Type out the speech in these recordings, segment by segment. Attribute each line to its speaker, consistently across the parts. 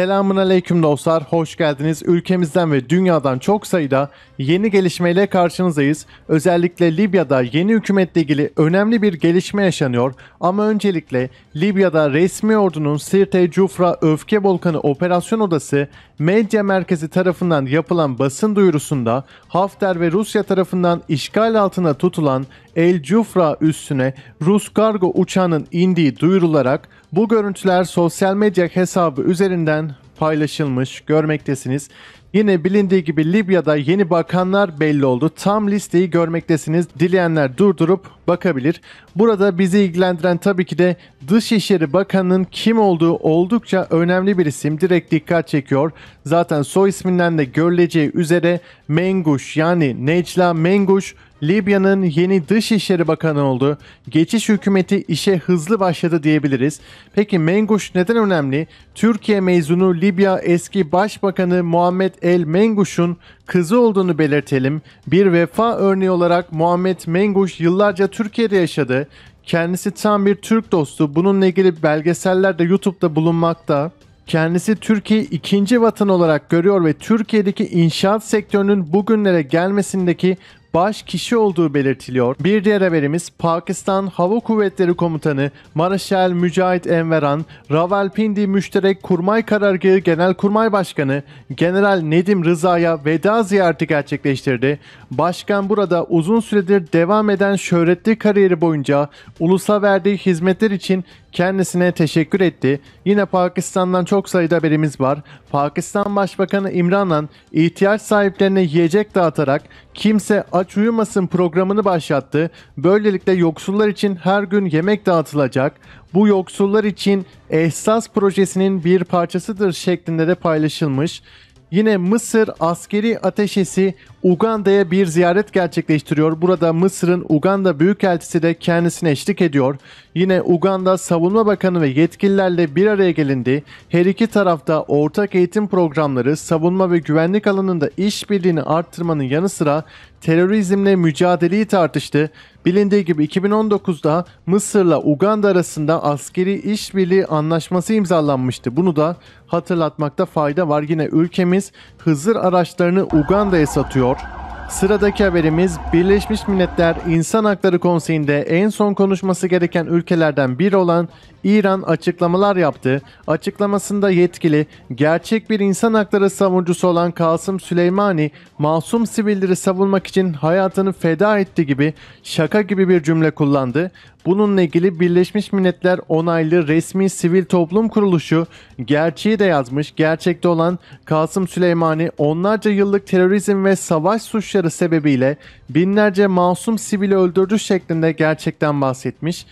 Speaker 1: Selamun Aleyküm dostlar, hoş geldiniz. Ülkemizden ve dünyadan çok sayıda yeni gelişmeyle karşınızdayız. Özellikle Libya'da yeni hükümetle ilgili önemli bir gelişme yaşanıyor. Ama öncelikle Libya'da resmi ordunun Sirte Cufra Öfke Volkanı Operasyon Odası medya merkezi tarafından yapılan basın duyurusunda Hafter ve Rusya tarafından işgal altına tutulan El Cufra üssüne Rus kargo uçağının indiği duyurularak bu görüntüler sosyal medya hesabı üzerinden paylaşılmış görmektesiniz. Yine bilindiği gibi Libya'da yeni bakanlar belli oldu. Tam listeyi görmektesiniz. Dileyenler durdurup bakabilir. Burada bizi ilgilendiren tabii ki de Dışişleri Bakanı'nın kim olduğu oldukça önemli bir isim. Direkt dikkat çekiyor. Zaten soy isminden de görüleceği üzere Menguş yani Necla Menguş Libya'nın yeni Dışişleri Bakanı oldu. Geçiş hükümeti işe hızlı başladı diyebiliriz. Peki Menguş neden önemli? Türkiye mezunu Libya Libya eski başbakanı Muhammed El Menguş'un kızı olduğunu belirtelim. Bir vefa örneği olarak Muhammed Menguş yıllarca Türkiye'de yaşadı. Kendisi tam bir Türk dostu. Bununla ilgili belgeseller de YouTube'da bulunmakta. Kendisi Türkiye ikinci vatan olarak görüyor ve Türkiye'deki inşaat sektörünün bugünlere gelmesindeki baş kişi olduğu belirtiliyor. Bir diğer haberimiz Pakistan Hava Kuvvetleri Komutanı Maraşel Mücahit Enveran, Rawalpindi Müşterek Kurmay Karargahı Kurmay Başkanı General Nedim Rıza'ya veda ziyareti gerçekleştirdi. Başkan burada uzun süredir devam eden şöhretli kariyeri boyunca ulusa verdiği hizmetler için kendisine teşekkür etti. Yine Pakistan'dan çok sayıda haberimiz var. Pakistan Başbakanı İmran Han ihtiyaç sahiplerine yiyecek dağıtarak Kimse Aç Uyumasın programını başlattı. Böylelikle yoksullar için her gün yemek dağıtılacak. Bu yoksullar için Ehsas projesinin bir parçasıdır şeklinde de paylaşılmış. Yine Mısır askeri ateşesi Uganda'ya bir ziyaret gerçekleştiriyor. Burada Mısır'ın Uganda Büyükelçisi de kendisine eşlik ediyor. Yine Uganda Savunma Bakanı ve yetkililerle bir araya gelindi. Her iki tarafta ortak eğitim programları savunma ve güvenlik alanında işbirliğini arttırmanın yanı sıra terörizmle mücadeleyi tartıştı. Bilindiği gibi 2019'da Mısır'la Uganda arasında askeri işbirliği anlaşması imzalanmıştı. Bunu da hatırlatmakta fayda var. Yine ülkemiz Hızır araçlarını Uganda'ya satıyor. Sıradaki haberimiz Birleşmiş Milletler İnsan Hakları Konseyi'nde en son konuşması gereken ülkelerden biri olan İran açıklamalar yaptı. Açıklamasında yetkili, gerçek bir insan hakları savuncusu olan Kasım Süleymani, masum sivilleri savunmak için hayatını feda etti gibi şaka gibi bir cümle kullandı. Bununla ilgili Birleşmiş Milletler onaylı resmi sivil toplum kuruluşu gerçeği de yazmış. Gerçekte olan Kasım Süleymani onlarca yıllık terörizm ve savaş suçları sebebiyle binlerce masum sivili öldürdü şeklinde gerçekten bahsetmiş.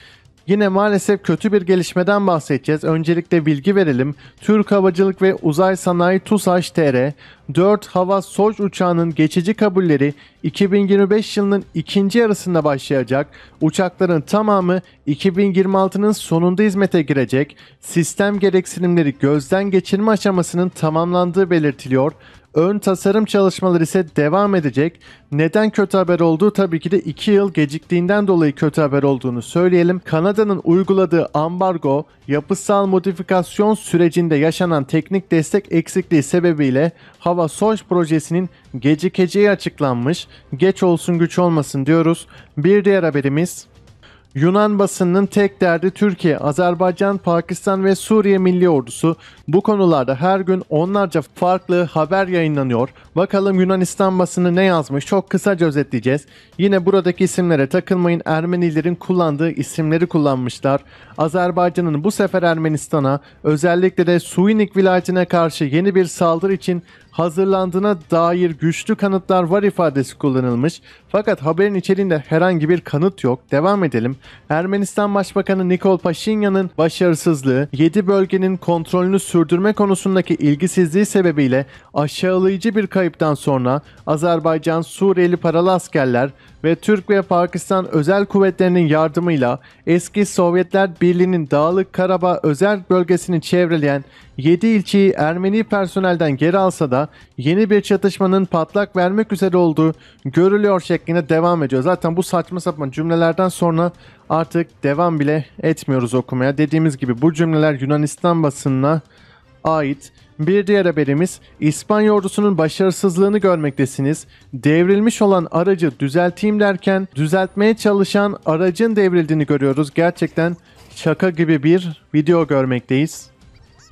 Speaker 1: Yine maalesef kötü bir gelişmeden bahsedeceğiz. Öncelikle bilgi verelim. Türk Havacılık ve Uzay Sanayi TUSAŞ TR 4 hava Soj uçağının geçici kabulleri 2025 yılının ikinci yarısında başlayacak. Uçakların tamamı 2026'nın sonunda hizmete girecek. Sistem gereksinimleri gözden geçirme aşamasının tamamlandığı belirtiliyor. Ön tasarım çalışmaları ise devam edecek. Neden kötü haber olduğu tabii ki de 2 yıl geciktiğinden dolayı kötü haber olduğunu söyleyelim. Kanada'nın uyguladığı ambargo, yapısal modifikasyon sürecinde yaşanan teknik destek eksikliği sebebiyle Hava Soj projesinin gecikeceği açıklanmış. Geç olsun güç olmasın diyoruz. Bir diğer haberimiz Yunan basınının tek derdi Türkiye, Azerbaycan, Pakistan ve Suriye Milli Ordusu. Bu konularda her gün onlarca farklı haber yayınlanıyor. Bakalım Yunanistan basını ne yazmış çok kısaca özetleyeceğiz. Yine buradaki isimlere takılmayın Ermenilerin kullandığı isimleri kullanmışlar. Azerbaycan'ın bu sefer Ermenistan'a özellikle de Suinik vilayetine karşı yeni bir saldırı için hazırlandığına dair güçlü kanıtlar var ifadesi kullanılmış. Fakat haberin içeriğinde herhangi bir kanıt yok. Devam edelim. Ermenistan Başbakanı Nikol Paşinyan'ın başarısızlığı, 7 bölgenin kontrolünü sürdürme konusundaki ilgisizliği sebebiyle aşağılayıcı bir kayıptan sonra Azerbaycan, Suriyeli paralı askerler ve Türk ve Pakistan özel kuvvetlerinin yardımıyla eski Sovyetler Birliği'nin Dağlık Karabağ özel bölgesini çevreleyen 7 ilçeyi Ermeni personelden geri alsa da yeni bir çatışmanın patlak vermek üzere olduğu görülüyor şeklinde devam ediyor. Zaten bu saçma sapan cümlelerden sonra artık devam bile etmiyoruz okumaya. Dediğimiz gibi bu cümleler Yunanistan basınına ait. Bir diğer haberimiz İspanya ordusunun başarısızlığını görmektesiniz. Devrilmiş olan aracı düzelteyim derken düzeltmeye çalışan aracın devrildiğini görüyoruz. Gerçekten şaka gibi bir video görmekteyiz.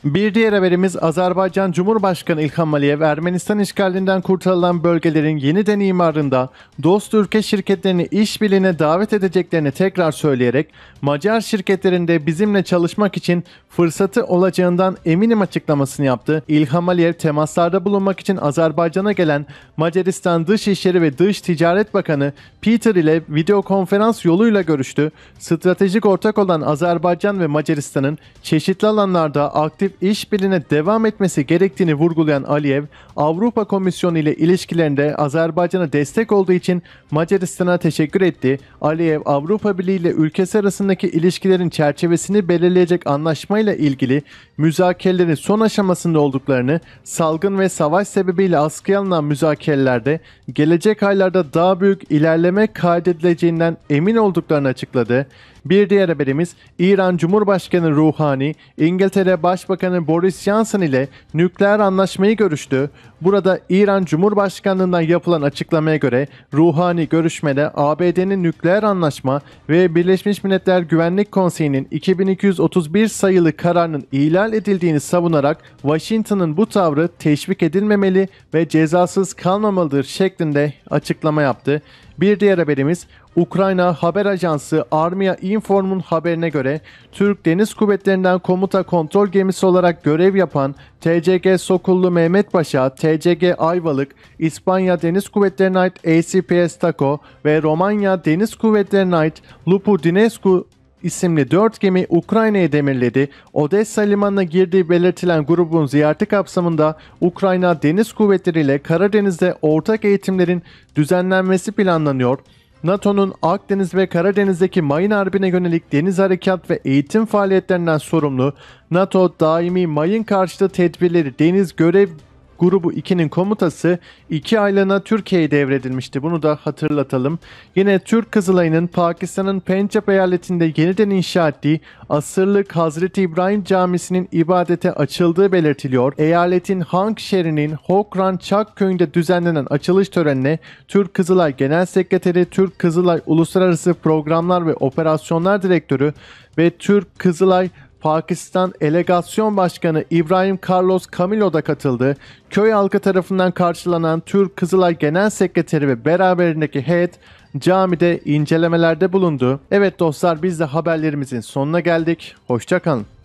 Speaker 1: Bir diğer haberimiz Azerbaycan Cumhurbaşkanı İlham Aliyev Ermenistan işgalinden kurtarılan bölgelerin yeniden imarında dost ülke şirketlerini işbirliğine davet edeceklerini tekrar söyleyerek Macar şirketlerinde bizimle çalışmak için fırsatı olacağından eminim açıklamasını yaptı. İlham Aliyev temaslarda bulunmak için Azerbaycan'a gelen Macaristan Dışişleri ve Dış Ticaret Bakanı Peter ile video konferans yoluyla görüştü. Stratejik ortak olan Azerbaycan ve Macaristan'ın çeşitli alanlarda aktif işbirliğine devam etmesi gerektiğini vurgulayan Aliyev, Avrupa Komisyonu ile ilişkilerinde Azerbaycan'a destek olduğu için Macaristan'a teşekkür etti. Aliyev, Avrupa Birliği ile ülkesi arasındaki ilişkilerin çerçevesini belirleyecek anlaşmayla ilgili müzakerelerin son aşamasında olduklarını, salgın ve savaş sebebiyle askıya alınan müzakerelerde gelecek aylarda daha büyük ilerleme kaydedileceğinden emin olduklarını açıkladı. Bir diğer haberimiz İran Cumhurbaşkanı Ruhani, İngiltere Başbakanı Boris Johnson ile nükleer anlaşmayı görüştü. Burada İran Cumhurbaşkanlığından yapılan açıklamaya göre Ruhani görüşmede ABD'nin nükleer anlaşma ve Birleşmiş Milletler Güvenlik Konseyi'nin 2231 sayılı kararının ihlal edildiğini savunarak Washington'ın bu tavrı teşvik edilmemeli ve cezasız kalmamalıdır şeklinde açıklama yaptı. Bir diğer haberimiz Ukrayna haber ajansı Armia Inform'un haberine göre Türk Deniz Kuvvetleri'nden komuta kontrol gemisi olarak görev yapan TCG Sokullu Mehmet Paşa, TCG Ayvalık, İspanya Deniz Kuvvetleri'ne ait ACPS Taco ve Romanya Deniz Kuvvetleri'ne ait Lupu Dinescu isimli 4 gemi Ukrayna'ya demirledi. Odessa limanına girdiği belirtilen grubun ziyareti kapsamında Ukrayna Deniz Kuvvetleri ile Karadeniz'de ortak eğitimlerin düzenlenmesi planlanıyor. NATO'nun Akdeniz ve Karadeniz'deki mayın harbine yönelik deniz harekat ve eğitim faaliyetlerinden sorumlu NATO daimi mayın karşıtı tedbirleri deniz görev Grubu 2'nin komutası 2 aylığına Türkiye'ye devredilmişti. Bunu da hatırlatalım. Yine Türk Kızılay'ın Pakistan'ın Pencap eyaletinde yeniden inşa ettiği asırlık Hazreti İbrahim Camisi'nin ibadete açıldığı belirtiliyor. Eyaletin Hank şehrinin Hokran Çak köyünde düzenlenen açılış törenine Türk Kızılay Genel Sekreteri, Türk Kızılay Uluslararası Programlar ve Operasyonlar Direktörü ve Türk Kızılay Pakistan Elegasyon Başkanı İbrahim Carlos Camilo da katıldı. Köy halkı tarafından karşılanan Türk Kızılay Genel Sekreteri ve beraberindeki heyet camide incelemelerde bulundu. Evet dostlar biz de haberlerimizin sonuna geldik. Hoşçakalın.